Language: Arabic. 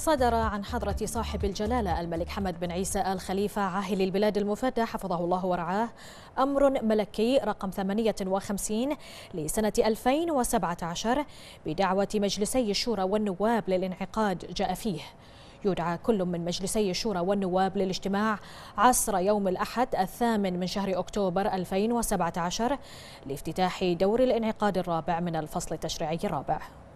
صدر عن حضرة صاحب الجلالة الملك حمد بن عيسى آل خليفة عاهل البلاد المفدى حفظه الله ورعاه أمر ملكي رقم 58 لسنة 2017 بدعوة مجلسي الشورى والنواب للانعقاد جاء فيه يدعى كل من مجلسي الشورى والنواب للاجتماع عصر يوم الأحد الثامن من شهر أكتوبر 2017 لافتتاح دور الانعقاد الرابع من الفصل التشريعي الرابع